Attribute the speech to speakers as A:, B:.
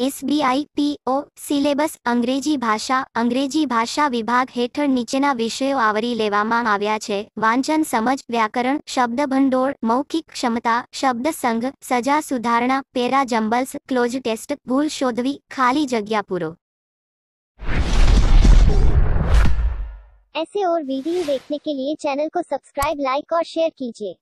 A: S B I P O syllabus Angrezi भाषा अंग्रेजी भाषा विभाग हेठ नीचे विषयों आवरी लेचन समझ व्याकरण शब्द भंडोर मौखिक क्षमता शब्द संघ सजा सुधारणा पेरा जम्बल्स क्लोज टेस्ट भूल शोधवी खाली जगह पूरा
B: ऐसे और वीडियो देखने के लिए चैनल को सब्सक्राइब लाइक और शेयर कीजिए